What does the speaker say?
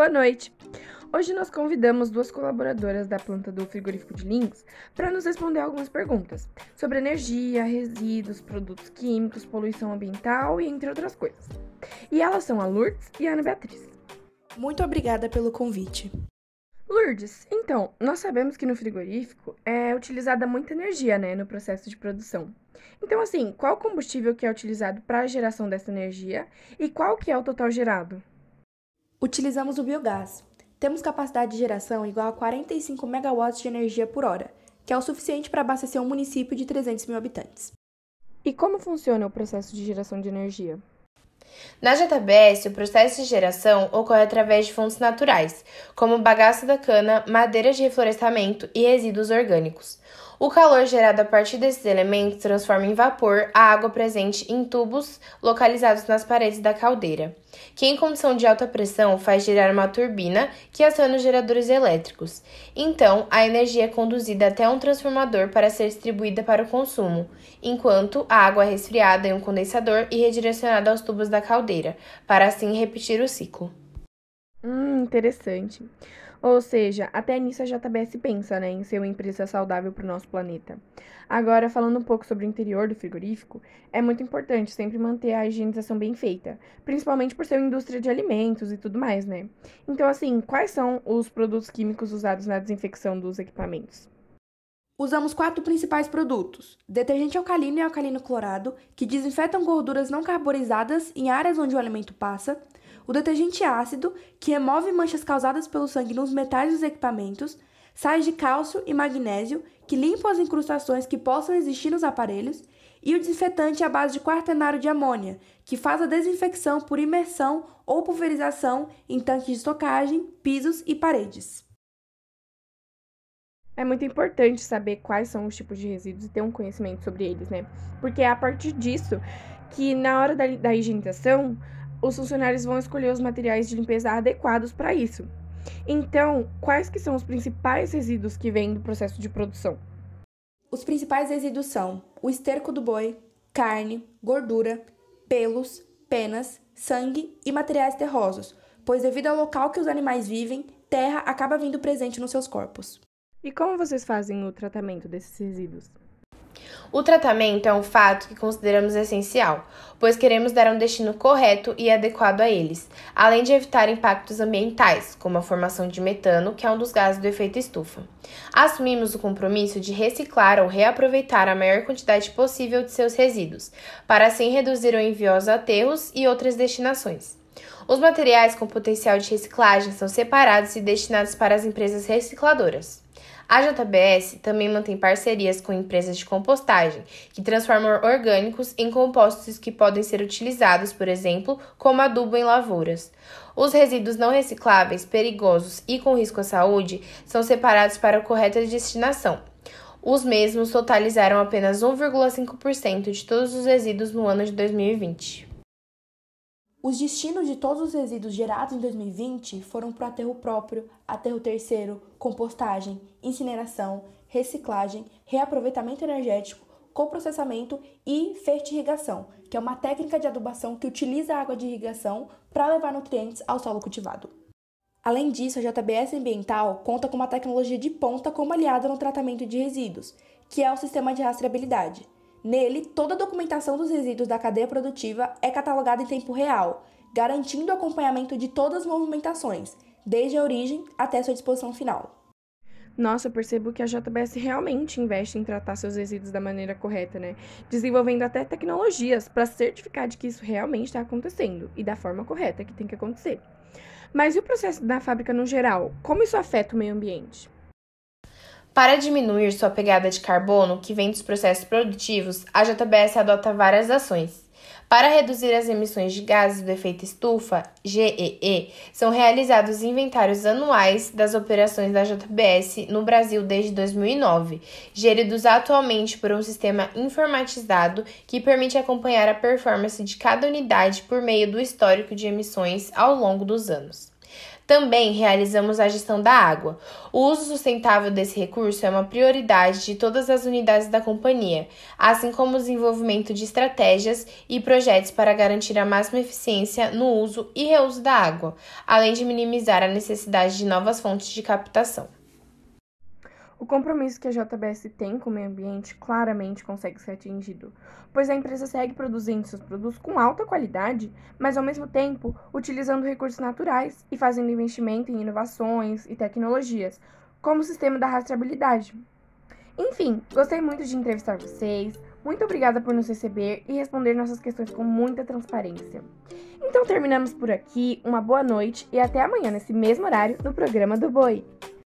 Boa noite! Hoje nós convidamos duas colaboradoras da planta do frigorífico de Links para nos responder algumas perguntas sobre energia, resíduos, produtos químicos, poluição ambiental e entre outras coisas. E elas são a Lourdes e a Ana Beatriz. Muito obrigada pelo convite. Lourdes, então, nós sabemos que no frigorífico é utilizada muita energia, né, no processo de produção. Então, assim, qual combustível que é utilizado para a geração dessa energia e qual que é o total gerado? Utilizamos o biogás. Temos capacidade de geração igual a 45 megawatts de energia por hora, que é o suficiente para abastecer um município de 300 mil habitantes. E como funciona o processo de geração de energia? Na JBS, o processo de geração ocorre através de fontes naturais, como bagaço da cana, madeira de reflorestamento e resíduos orgânicos. O calor gerado a partir desses elementos transforma em vapor a água presente em tubos localizados nas paredes da caldeira, que em condição de alta pressão faz girar uma turbina que aciona os geradores elétricos. Então, a energia é conduzida até um transformador para ser distribuída para o consumo, enquanto a água é resfriada em um condensador e redirecionada aos tubos da caldeira, para assim repetir o ciclo. Hum, interessante. Ou seja, até nisso a JBS pensa né, em ser uma empresa saudável para o nosso planeta. Agora, falando um pouco sobre o interior do frigorífico, é muito importante sempre manter a higienização bem feita, principalmente por ser uma indústria de alimentos e tudo mais, né? Então, assim, quais são os produtos químicos usados na desinfecção dos equipamentos? Usamos quatro principais produtos: detergente alcalino e alcalino clorado, que desinfetam gorduras não carbonizadas em áreas onde o alimento passa o detergente ácido, que remove manchas causadas pelo sangue nos metais dos equipamentos, sais de cálcio e magnésio, que limpam as incrustações que possam existir nos aparelhos, e o desinfetante à base de quaternário de amônia, que faz a desinfecção por imersão ou pulverização em tanques de estocagem, pisos e paredes. É muito importante saber quais são os tipos de resíduos e ter um conhecimento sobre eles, né? Porque é a partir disso que na hora da, da higienização os funcionários vão escolher os materiais de limpeza adequados para isso. Então, quais que são os principais resíduos que vêm do processo de produção? Os principais resíduos são o esterco do boi, carne, gordura, pelos, penas, sangue e materiais terrosos, pois devido ao local que os animais vivem, terra acaba vindo presente nos seus corpos. E como vocês fazem o tratamento desses resíduos? O tratamento é um fato que consideramos essencial, pois queremos dar um destino correto e adequado a eles, além de evitar impactos ambientais, como a formação de metano, que é um dos gases do efeito estufa. Assumimos o compromisso de reciclar ou reaproveitar a maior quantidade possível de seus resíduos, para assim reduzir o envio aos aterros e outras destinações. Os materiais com potencial de reciclagem são separados e destinados para as empresas recicladoras. A JBS também mantém parcerias com empresas de compostagem, que transformam orgânicos em compostos que podem ser utilizados, por exemplo, como adubo em lavouras. Os resíduos não recicláveis, perigosos e com risco à saúde são separados para a correta destinação. Os mesmos totalizaram apenas 1,5% de todos os resíduos no ano de 2020. Os destinos de todos os resíduos gerados em 2020 foram para o aterro próprio, aterro terceiro, compostagem, incineração, reciclagem, reaproveitamento energético, coprocessamento e fertirrigação, que é uma técnica de adubação que utiliza a água de irrigação para levar nutrientes ao solo cultivado. Além disso, a JBS Ambiental conta com uma tecnologia de ponta como aliada no tratamento de resíduos, que é o sistema de rastreabilidade. Nele, toda a documentação dos resíduos da cadeia produtiva é catalogada em tempo real, garantindo o acompanhamento de todas as movimentações, desde a origem até sua disposição final. Nossa, percebo que a JBS realmente investe em tratar seus resíduos da maneira correta, né? Desenvolvendo até tecnologias para certificar de que isso realmente está acontecendo e da forma correta que tem que acontecer. Mas e o processo da fábrica no geral? Como isso afeta o meio ambiente? Para diminuir sua pegada de carbono, que vem dos processos produtivos, a JBS adota várias ações. Para reduzir as emissões de gases do efeito estufa, GEE, são realizados inventários anuais das operações da JBS no Brasil desde 2009, geridos atualmente por um sistema informatizado que permite acompanhar a performance de cada unidade por meio do histórico de emissões ao longo dos anos. Também realizamos a gestão da água. O uso sustentável desse recurso é uma prioridade de todas as unidades da companhia, assim como o desenvolvimento de estratégias e projetos para garantir a máxima eficiência no uso e reuso da água, além de minimizar a necessidade de novas fontes de captação. O compromisso que a JBS tem com o meio ambiente claramente consegue ser atingido, pois a empresa segue produzindo seus produtos com alta qualidade, mas ao mesmo tempo utilizando recursos naturais e fazendo investimento em inovações e tecnologias, como o sistema da rastreabilidade. Enfim, gostei muito de entrevistar vocês. Muito obrigada por nos receber e responder nossas questões com muita transparência. Então terminamos por aqui, uma boa noite e até amanhã nesse mesmo horário no programa do Boi.